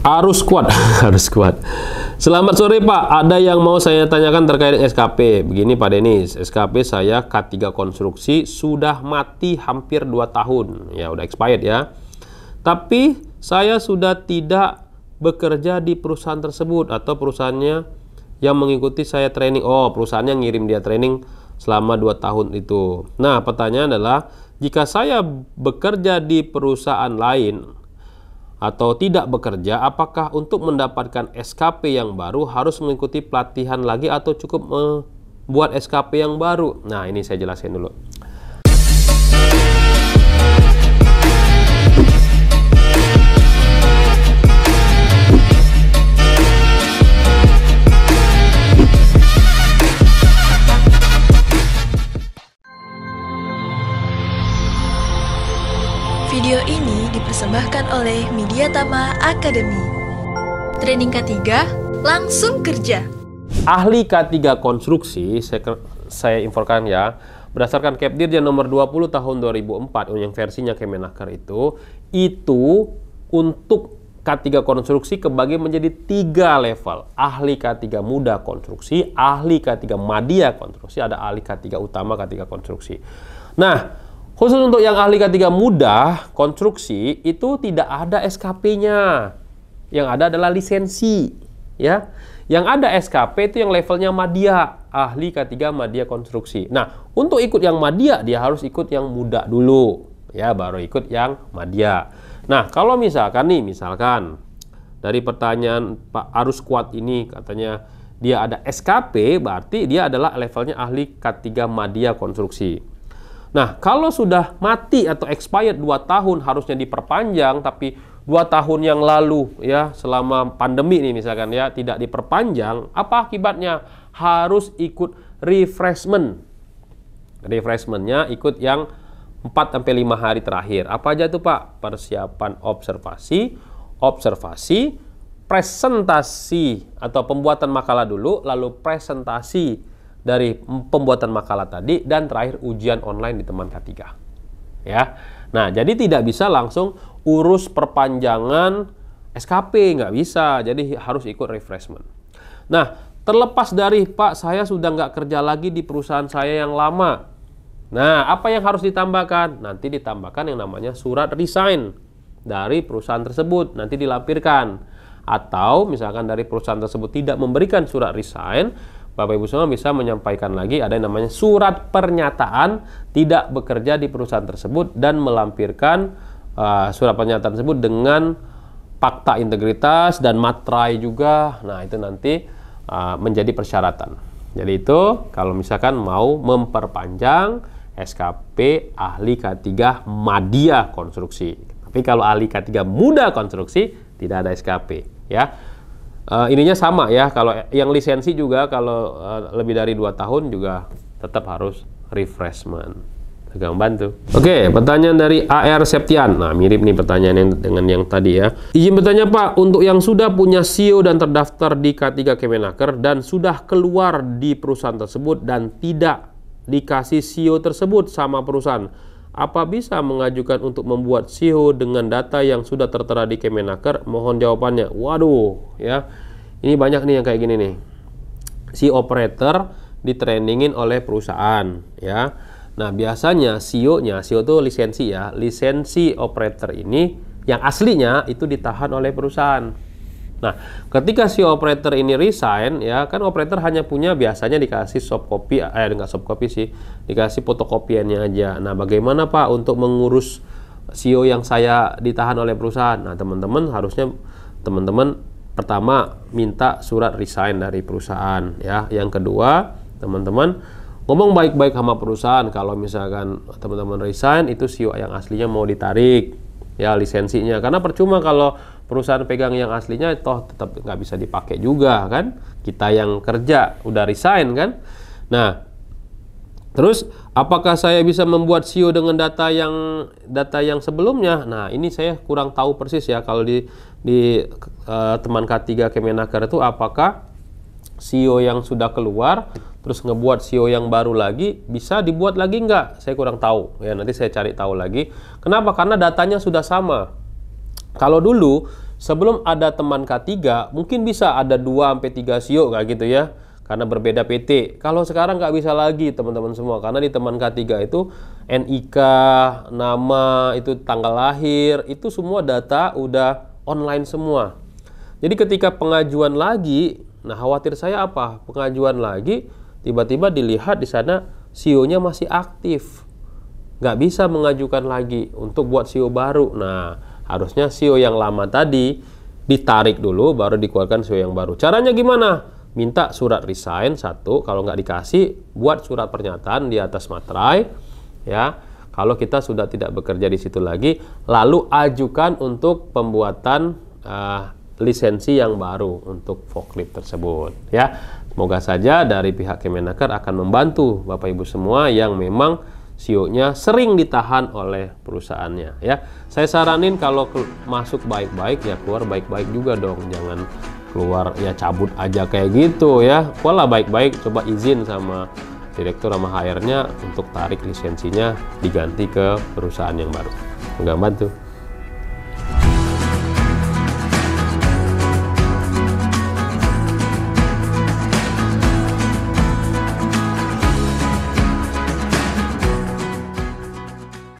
Harus kuat, harus kuat. Selamat sore Pak, ada yang mau saya tanyakan terkait SKP. Begini Pak Denis, SKP saya K3 konstruksi sudah mati hampir 2 tahun. Ya, udah expired ya. Tapi saya sudah tidak bekerja di perusahaan tersebut atau perusahaannya yang mengikuti saya training. Oh, perusahaannya ngirim dia training selama 2 tahun itu. Nah, pertanyaan adalah jika saya bekerja di perusahaan lain atau tidak bekerja, apakah untuk mendapatkan SKP yang baru harus mengikuti pelatihan lagi atau cukup membuat eh, SKP yang baru? Nah, ini saya jelaskan dulu. oleh Mediatama Academy. Training K3 langsung kerja. Ahli K3 konstruksi, saya, saya infokan ya, berdasarkan Kepdirjen nomor 20 tahun 2004 yang versinya Kemenaker itu, itu untuk K3 konstruksi kebagi menjadi tiga level. Ahli K3 muda konstruksi, ahli K3 madia konstruksi, ada ahli K3 utama K3 konstruksi. Nah, Khusus untuk yang ahli K3 mudah, konstruksi itu tidak ada SKP-nya. Yang ada adalah lisensi, ya. Yang ada SKP itu yang levelnya madya, ahli K3 madya konstruksi. Nah, untuk ikut yang madya dia harus ikut yang muda dulu, ya, baru ikut yang madya. Nah, kalau misalkan nih, misalkan dari pertanyaan Pak Arus Kuat ini katanya dia ada SKP, berarti dia adalah levelnya ahli K3 madya konstruksi. Nah, kalau sudah mati atau expired 2 tahun harusnya diperpanjang tapi 2 tahun yang lalu ya selama pandemi ini misalkan ya tidak diperpanjang, apa akibatnya? Harus ikut refreshment. Refreshmentnya ikut yang 4 sampai 5 hari terakhir. Apa aja tuh, Pak? Persiapan observasi, observasi, presentasi atau pembuatan makalah dulu, lalu presentasi dari pembuatan makalah tadi dan terakhir ujian online di teman K3. Ya. Nah, jadi tidak bisa langsung urus perpanjangan SKP, nggak bisa. Jadi harus ikut refreshment. Nah, terlepas dari Pak, saya sudah nggak kerja lagi di perusahaan saya yang lama. Nah, apa yang harus ditambahkan? Nanti ditambahkan yang namanya surat resign dari perusahaan tersebut. Nanti dilampirkan. Atau misalkan dari perusahaan tersebut tidak memberikan surat resign, Bapak Ibu semua bisa menyampaikan lagi ada yang namanya surat pernyataan tidak bekerja di perusahaan tersebut dan melampirkan uh, surat pernyataan tersebut dengan fakta integritas dan materai juga. Nah, itu nanti uh, menjadi persyaratan. Jadi itu kalau misalkan mau memperpanjang SKP ahli K3 Madia konstruksi. Tapi kalau ahli K3 muda konstruksi tidak ada SKP ya uh, ininya sama ya kalau yang lisensi juga kalau uh, lebih dari dua tahun juga tetap harus refreshment agak membantu. Oke, okay, pertanyaan dari AR Septian. Nah, mirip nih pertanyaan yang dengan yang tadi ya. Izin bertanya Pak, untuk yang sudah punya CEO dan terdaftar di K3 Kemenaker dan sudah keluar di perusahaan tersebut dan tidak dikasih CEO tersebut sama perusahaan, apa bisa mengajukan untuk membuat SIHO e dengan data yang sudah tertera di Kemenaker? Mohon jawabannya. Waduh, ya. Ini banyak nih yang kayak gini nih. Si operator ditrainingin oleh perusahaan, ya. Nah, biasanya siho e nya SIHO e itu lisensi ya. Lisensi operator ini yang aslinya itu ditahan oleh perusahaan Nah, ketika si operator ini resign, ya kan operator hanya punya biasanya dikasih soft copy, eh enggak soft copy sih, dikasih fotokopiannya aja. Nah, bagaimana Pak untuk mengurus CEO yang saya ditahan oleh perusahaan? Nah, teman-teman harusnya teman-teman pertama minta surat resign dari perusahaan, ya. Yang kedua, teman-teman ngomong baik-baik sama perusahaan kalau misalkan teman-teman resign itu CEO yang aslinya mau ditarik ya lisensinya karena percuma kalau perusahaan pegang yang aslinya toh tetap nggak bisa dipakai juga kan kita yang kerja udah resign kan nah terus apakah saya bisa membuat CEO dengan data yang data yang sebelumnya nah ini saya kurang tahu persis ya kalau di di uh, teman K3 Kemenaker itu apakah CEO yang sudah keluar terus ngebuat CEO yang baru lagi bisa dibuat lagi nggak saya kurang tahu ya nanti saya cari tahu lagi kenapa karena datanya sudah sama kalau dulu sebelum ada teman K3 mungkin bisa ada 2 sampai 3 sio nggak gitu ya karena berbeda PT. Kalau sekarang nggak bisa lagi teman-teman semua karena di teman K3 itu NIK, nama, itu tanggal lahir, itu semua data udah online semua. Jadi ketika pengajuan lagi, nah khawatir saya apa? Pengajuan lagi tiba-tiba dilihat di sana ceo nya masih aktif. Nggak bisa mengajukan lagi untuk buat CEO baru. Nah, harusnya sio e yang lama tadi ditarik dulu baru dikeluarkan sio e yang baru caranya gimana minta surat resign satu kalau nggak dikasih buat surat pernyataan di atas materai ya kalau kita sudah tidak bekerja di situ lagi lalu ajukan untuk pembuatan uh, lisensi yang baru untuk forklift tersebut ya semoga saja dari pihak Kemenaker akan membantu Bapak Ibu semua yang memang CEO-nya sering ditahan oleh perusahaannya ya. Saya saranin kalau masuk baik-baik ya keluar baik-baik juga dong. Jangan keluar ya cabut aja kayak gitu ya. Pola baik-baik coba izin sama direktur sama HR-nya untuk tarik lisensinya diganti ke perusahaan yang baru. Enggak bantu.